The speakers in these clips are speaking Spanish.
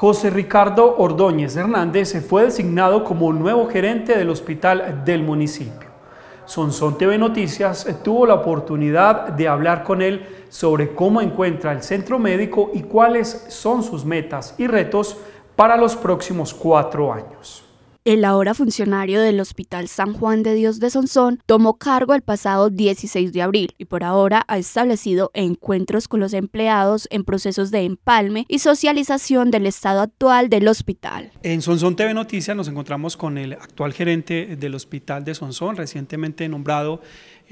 José Ricardo Ordóñez Hernández se fue designado como nuevo gerente del hospital del municipio. Sonson TV Noticias tuvo la oportunidad de hablar con él sobre cómo encuentra el centro médico y cuáles son sus metas y retos para los próximos cuatro años el ahora funcionario del Hospital San Juan de Dios de Sonsón, tomó cargo el pasado 16 de abril y por ahora ha establecido encuentros con los empleados en procesos de empalme y socialización del estado actual del hospital. En Sonsón TV Noticias nos encontramos con el actual gerente del Hospital de Sonsón, recientemente nombrado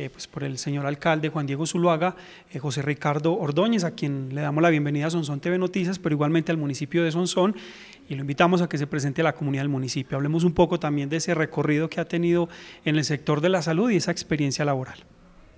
eh, pues por el señor alcalde Juan Diego Zuluaga, eh, José Ricardo Ordóñez, a quien le damos la bienvenida a Sonsón TV Noticias, pero igualmente al municipio de Sonsón, y lo invitamos a que se presente a la comunidad del municipio. Hablemos un poco también de ese recorrido que ha tenido en el sector de la salud y esa experiencia laboral.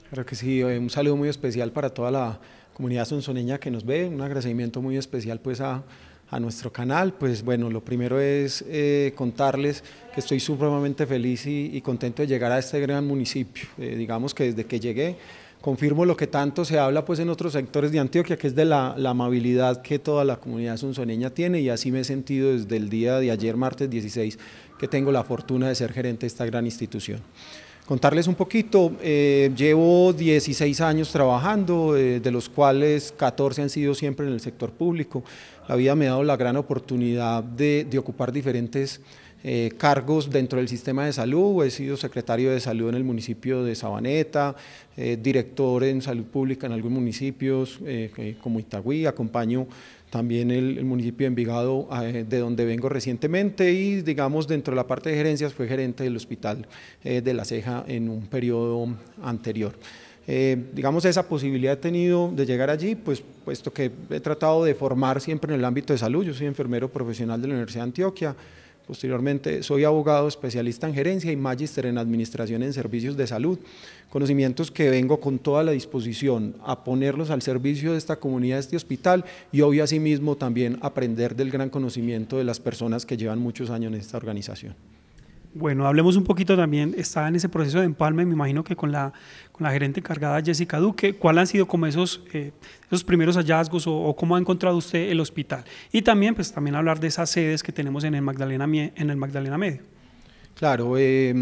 Claro que sí, eh, un saludo muy especial para toda la comunidad sonsoneña que nos ve, un agradecimiento muy especial pues a a nuestro canal, pues bueno, lo primero es eh, contarles que estoy supremamente feliz y, contento de llegar a este gran municipio. Eh, digamos que desde que llegué, confirmo lo que tanto se habla pues en otros sectores de Antioquia, que es de la, la amabilidad que toda la comunidad sunzoneña tiene y así me he sentido desde el día de ayer, martes 16, que tengo la fortuna de ser gerente de esta gran institución. Contarles un poquito, eh, llevo 16 años trabajando, eh, de los cuales 14 han sido siempre en el sector público. La vida me ha dado la gran oportunidad de ocupar diferentes eh, cargos dentro del sistema de salud, he sido secretario de salud en el municipio de Sabaneta, eh, director en salud pública en algunos municipios eh, como Itagüí, acompaño también el, municipio de Envigado de donde vengo recientemente y digamos dentro de la parte de gerencias fue gerente del hospital de La Ceja en un periodo anterior. digamos, esa posibilidad he tenido de llegar allí, pues puesto que he tratado de formar siempre en el ámbito de salud, yo soy enfermero profesional de la Universidad de Antioquia, Posteriormente, soy abogado especialista en gerencia y magíster en administración en servicios de salud. Conocimientos que vengo con toda la disposición a ponerlos al servicio de esta comunidad, de este hospital y hoy asimismo también aprender del gran conocimiento de las personas que llevan muchos años en esta organización. Bueno, hablemos un poquito también, está en ese proceso de empalme, me imagino que con la, gerente encargada Jessica Duque, ¿cuáles han sido como esos, eh, primeros hallazgos o, cómo ha encontrado usted el hospital? Y también, pues también hablar de esas sedes que tenemos en el Magdalena, en el Magdalena Medio. Claro, eh,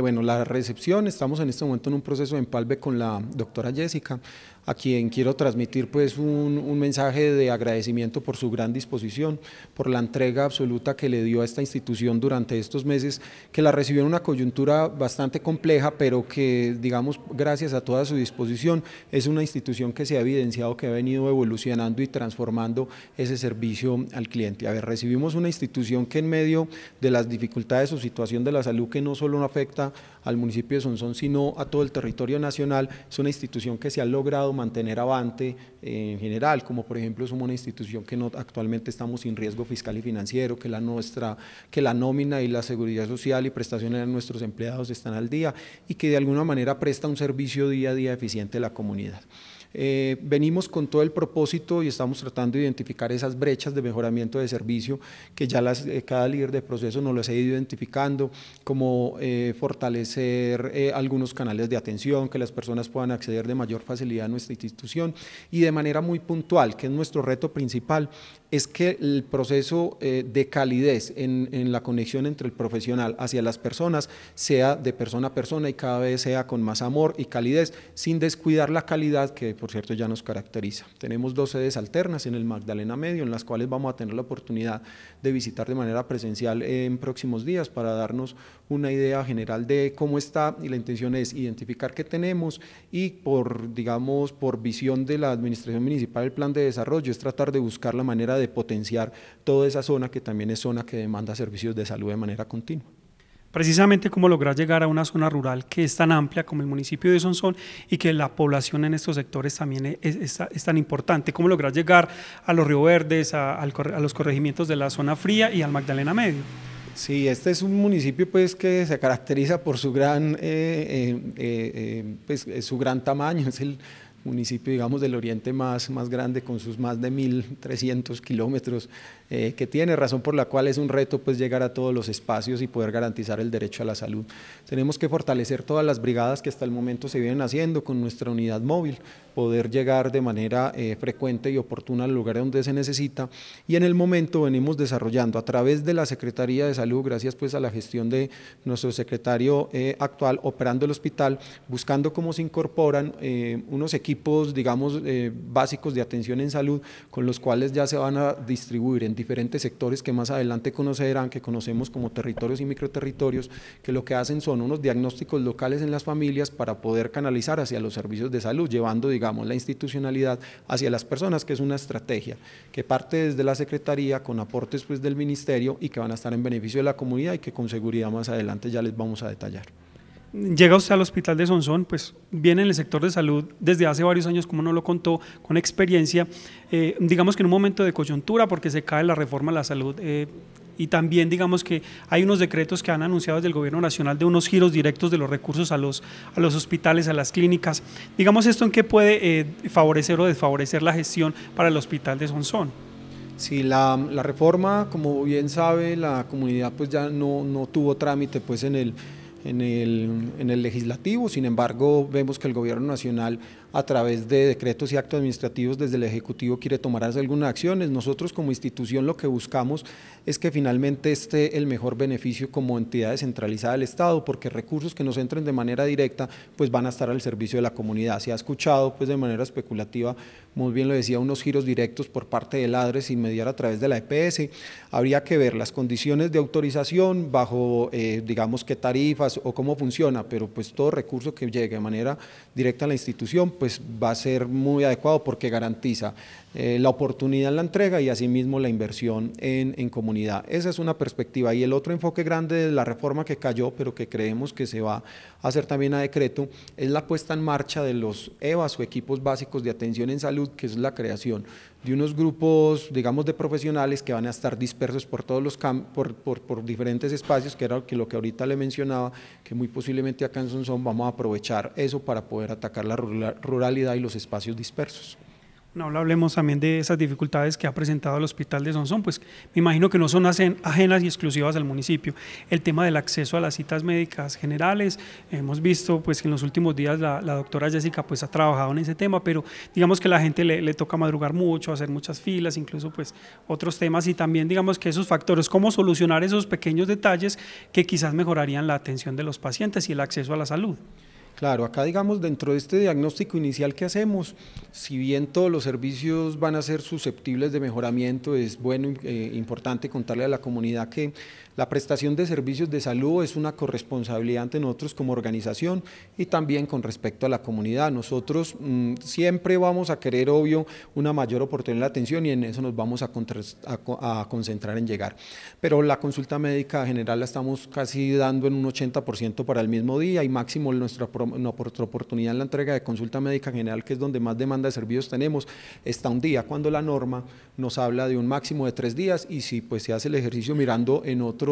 bueno, la recepción, estamos en este momento en un proceso de empalme con la doctora Jessica a quien quiero transmitir pues un, mensaje de agradecimiento por su gran disposición, por la entrega absoluta que le dio a esta institución durante estos meses, que la recibió en una coyuntura bastante compleja, pero que digamos gracias a toda su disposición es una institución que se ha evidenciado que ha venido evolucionando y transformando ese servicio al cliente. A ver, recibimos una institución que en medio de las dificultades o situación de la salud que no solo afecta al municipio de Sonsón, sino a todo el territorio nacional, es una institución que se ha logrado mantener avante eh, en general, como por ejemplo somos una institución que actualmente estamos sin riesgo fiscal y financiero, que la, nuestra, que la nómina y la seguridad social y prestaciones de nuestros empleados están al día y que de alguna manera presta un servicio día a día eficiente a la comunidad. Eh, venimos con todo el propósito y estamos tratando de identificar esas brechas de mejoramiento de servicio que ya las, eh, cada líder de proceso nos los ha ido identificando, como eh, fortalecer algunos canales de atención, que las personas puedan acceder de mayor facilidad a nuestra institución y de manera muy puntual, que es nuestro reto principal, es que el proceso de calidez en, en la conexión entre el profesional hacia las personas sea de persona a persona y cada vez sea con más amor y calidez, sin descuidar la calidad que por cierto ya nos caracteriza. Tenemos dos sedes alternas en el Magdalena Medio, en las cuales vamos a tener la oportunidad de visitar de manera presencial en próximos días para darnos una idea general de cómo está y la intención es identificar qué tenemos y por, digamos, por visión de la Administración Municipal, el plan de desarrollo es tratar de buscar la manera de potenciar toda esa zona que también es zona que demanda servicios de salud de manera continua precisamente cómo lograr llegar a una zona rural que es tan amplia como el municipio de Sonsón y que la población en estos sectores también es, tan importante, cómo lograr llegar a los Río Verdes, a, los corregimientos de la zona fría y al Magdalena Medio. Sí, este es un municipio pues que se caracteriza por su gran, eh, eh, eh, pues, su gran tamaño, es el municipio digamos del oriente más, más grande con sus más de 1.300 kilómetros eh, que tiene, razón por la cual es un reto pues llegar a todos los espacios y poder garantizar el derecho a la salud. Tenemos que fortalecer todas las brigadas que hasta el momento se vienen haciendo con nuestra unidad móvil, poder llegar de manera eh, frecuente y oportuna al lugar donde se necesita y en el momento venimos desarrollando a través de la Secretaría de Salud, gracias pues a la gestión de nuestro secretario eh, actual operando el hospital, buscando cómo se incorporan unos equipos digamos básicos de atención en salud con los cuales ya se van a distribuir diferentes sectores que más adelante conocerán, que conocemos como territorios y microterritorios, que lo que hacen son unos diagnósticos locales en las familias para poder canalizar hacia los servicios de salud, llevando, digamos, la institucionalidad hacia las personas, que es una estrategia que parte desde la Secretaría con aportes pues, del Ministerio y que van a estar en beneficio de la comunidad y que con seguridad más adelante ya les vamos a detallar. Llega usted al hospital de Sonsón, pues viene en el sector de salud desde hace varios años, como no lo contó, con experiencia, eh, digamos que en un momento de coyuntura, porque se cae la reforma a la salud. Eh, y también digamos que hay unos decretos que han anunciado desde el gobierno nacional de unos giros directos de los recursos a los, a los hospitales, a las clínicas. Digamos esto en qué puede eh, favorecer o desfavorecer la gestión para el hospital de Sonsón. Sí, la, reforma, como bien sabe, la comunidad pues ya no, no tuvo trámite pues en el en el, en el legislativo, sin embargo vemos que el gobierno nacional a través de decretos y actos administrativos desde el Ejecutivo quiere tomar algunas acciones. Nosotros como institución lo que buscamos es que finalmente esté el mejor beneficio como entidad descentralizada del Estado, porque recursos que nos entren de manera directa pues van a estar al servicio de la comunidad. Se ha escuchado pues de manera especulativa, muy bien lo decía, unos giros directos por parte del ADRES y mediar a través de la EPS. Habría que ver las condiciones de autorización bajo, eh, digamos, qué tarifas o cómo funciona, pero pues todo recurso que llegue de manera directa a la institución, pues, pues va a ser muy adecuado porque garantiza eh, la oportunidad en la entrega y asimismo la inversión en, en, comunidad. Esa es una perspectiva. Y el otro enfoque grande de la reforma que cayó, pero que creemos que se va a hacer también a decreto, es la puesta en marcha de los EVAS o equipos básicos de atención en salud, que es la creación de unos grupos, digamos, de profesionales que van a estar dispersos por todos los por, por, diferentes espacios, que era lo que, ahorita le mencionaba, que muy posiblemente acá en Sonsón vamos a aprovechar eso para poder atacar la ruralidad y los espacios dispersos. No hablemos también de esas dificultades que ha presentado el hospital de Sonsón, pues me imagino que no son ajenas y exclusivas al municipio. El tema del acceso a las citas médicas generales, hemos visto pues que en los últimos días la, doctora Jessica pues ha trabajado en ese tema, pero digamos que la gente le, le, toca madrugar mucho, hacer muchas filas, incluso pues otros temas y también digamos que esos factores, cómo solucionar esos pequeños detalles que quizás mejorarían la atención de los pacientes y el acceso a la salud. Claro, acá digamos dentro de este diagnóstico inicial que hacemos, si bien todos los servicios van a ser susceptibles de mejoramiento, es bueno, e importante contarle a la comunidad que la prestación de servicios de salud es una corresponsabilidad ante nosotros como organización y también con respecto a la comunidad. Nosotros mm, siempre vamos a querer, obvio, una mayor oportunidad de atención y en eso nos vamos a, a, concentrar en llegar. Pero la consulta médica general la estamos casi dando en un 80% para el mismo día y máximo nuestra, nuestra oportunidad en la entrega de consulta médica general, que es donde más demanda de servicios tenemos, está un día, cuando la norma nos habla de un máximo de tres días y si pues se hace el ejercicio mirando en otro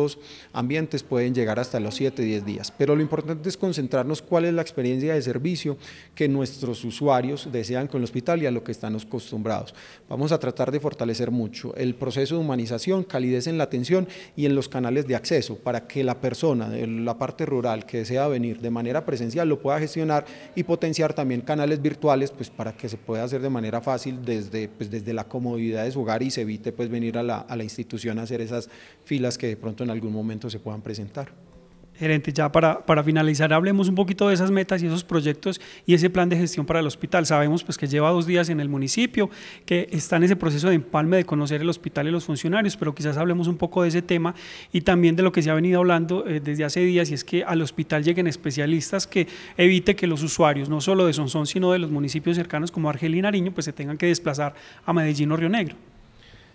ambientes pueden llegar hasta los 7, 10 días. Pero lo importante es concentrarnos cuál es la experiencia de servicio que nuestros usuarios desean con el hospital y a lo que están acostumbrados. Vamos a tratar de fortalecer mucho el proceso de humanización, calidez en la atención y en los canales de acceso para que la persona de la parte rural que desea venir de manera presencial lo pueda gestionar y potenciar también canales virtuales pues para que se pueda hacer de manera fácil desde, pues, desde la comodidad de su hogar y se evite pues venir a la, a la institución a hacer esas filas que de pronto en algún momento se puedan presentar. Gerente, ya para, para, finalizar, hablemos un poquito de esas metas y esos proyectos y ese plan de gestión para el hospital. Sabemos pues, que lleva dos días en el municipio, que está en ese proceso de empalme de conocer el hospital y los funcionarios, pero quizás hablemos un poco de ese tema y también de lo que se ha venido hablando eh, desde hace días, y es que al hospital lleguen especialistas que evite que los usuarios, no solo de Sonsón, sino de los municipios cercanos como Argel y Nariño, pues se tengan que desplazar a Medellín o Río Negro.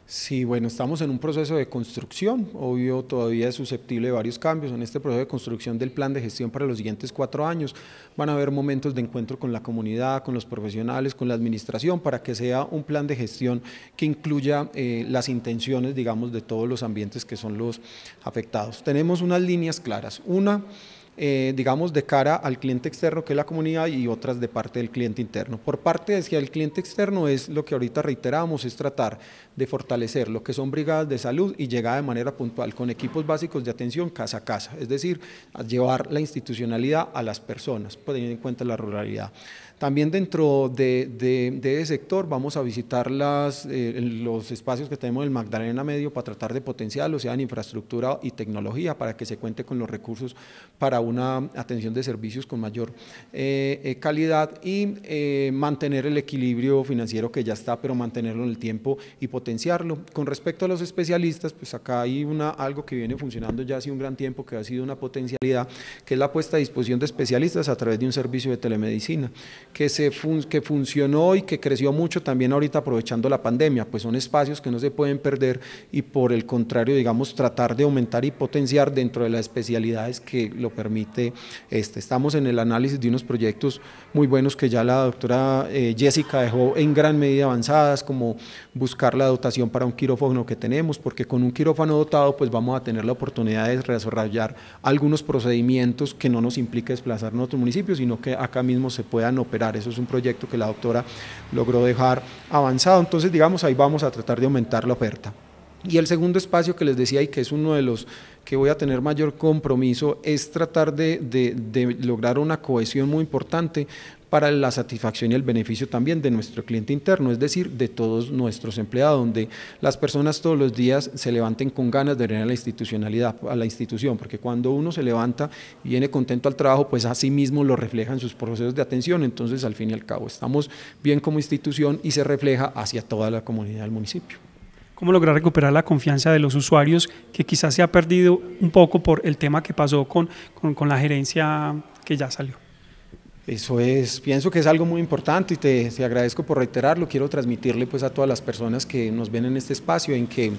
Sí, bueno, estamos en un proceso de construcción, obvio todavía es susceptible de varios cambios. En este proceso de construcción del plan de gestión para los siguientes cuatro años van a haber momentos de encuentro con la comunidad, con los profesionales, con la administración, para que sea un plan de gestión que incluya eh, las intenciones, digamos, de todos los ambientes que son los afectados. Tenemos unas líneas claras. Una, eh, digamos, de cara al cliente externo, que es la comunidad, y otras de parte del cliente interno. Por parte del el cliente externo es lo que ahorita reiteramos, es tratar de fortalecer lo que son brigadas de salud y llegar de manera puntual con equipos básicos de atención casa a casa, es decir, llevar la institucionalidad a las personas, teniendo en cuenta la ruralidad. También dentro de, ese sector vamos a visitar las, eh, los espacios que tenemos en Magdalena Medio para tratar de potenciarlo sea en infraestructura y tecnología, para que se cuente con los recursos para una atención de servicios con mayor eh, eh, calidad y eh, mantener el equilibrio financiero que ya está, pero mantenerlo en el tiempo y potenciarlo. Con respecto a los especialistas, pues acá hay una, algo que viene funcionando ya hace un gran tiempo, que ha sido una potencialidad, que es la puesta a disposición de especialistas a través de un servicio de telemedicina, que, se que funcionó y que creció mucho también ahorita aprovechando la pandemia, pues son espacios que no se pueden perder y por el contrario, digamos, tratar de aumentar y potenciar dentro de las especialidades que lo permiten este, estamos en el análisis de unos proyectos muy buenos que ya la doctora eh, Jessica dejó en gran medida avanzadas, como buscar la dotación para un quirófano que tenemos, porque con un quirófano dotado pues vamos a tener la oportunidad de desarrollar algunos procedimientos que no nos implique desplazarnos a otro municipio, sino que acá mismo se puedan operar. Eso es un proyecto que la doctora logró dejar avanzado. Entonces, digamos, ahí vamos a tratar de aumentar la oferta. Y el segundo espacio que les decía y que es uno de los que voy a tener mayor compromiso es tratar de, lograr una cohesión muy importante para la satisfacción y el beneficio también de nuestro cliente interno, es decir, de todos nuestros empleados, donde las personas todos los días se levanten con ganas de venir a la institucionalidad, a la institución, porque cuando uno se levanta y viene contento al trabajo, pues así mismo lo refleja en sus procesos de atención, entonces al fin y al cabo estamos bien como institución y se refleja hacia toda la comunidad del municipio cómo lograr recuperar la confianza de los usuarios que quizás se ha perdido un poco por el tema que pasó con, con, la gerencia que ya salió. Eso es, pienso que es algo muy importante y te, agradezco por reiterarlo. Quiero transmitirle pues a todas las personas que nos ven en este espacio en que,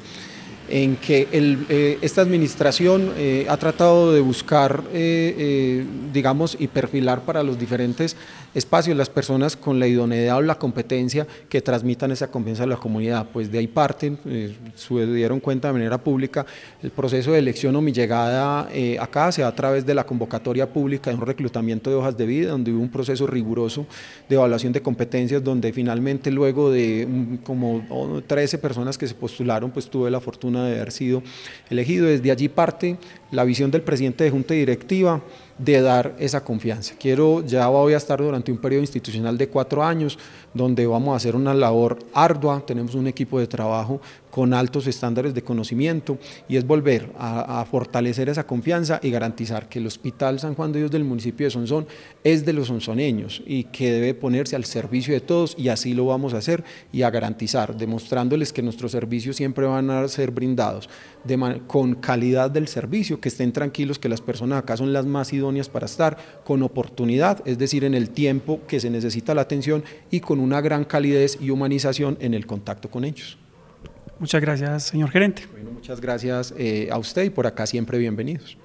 en que eh, esta administración eh, ha tratado de buscar, eh, digamos, y perfilar para los diferentes espacios las personas con la idoneidad o la competencia que transmitan esa confianza a la comunidad. Pues de ahí parten, eh, se dieron cuenta de manera pública, el proceso de elección o mi llegada eh, acá se da a través de la convocatoria pública de un reclutamiento de hojas de vida, donde hubo un proceso riguroso de evaluación de competencias, donde finalmente luego de mm, como 13 personas que se postularon, pues tuve la fortuna de haber sido elegido. Desde allí parte la visión del presidente de Junta Directiva de dar esa confianza. Quiero, ya voy a estar durante un periodo institucional de cuatro años, donde vamos a hacer una labor ardua, tenemos un equipo de trabajo con altos estándares de conocimiento y es volver a, fortalecer esa confianza y garantizar que el Hospital San Juan de Dios del municipio de Sonsón es de los sonsoneños y que debe ponerse al servicio de todos y así lo vamos a hacer y a garantizar, demostrándoles que nuestros servicios siempre van a ser brindados con calidad del servicio, que estén tranquilos que las personas acá son las más idóneas para estar, con oportunidad, es decir, en el tiempo que se necesita la atención y con una gran calidez y humanización en el contacto con ellos. Muchas gracias, señor gerente. muchas gracias eh, a usted y por acá siempre bienvenidos.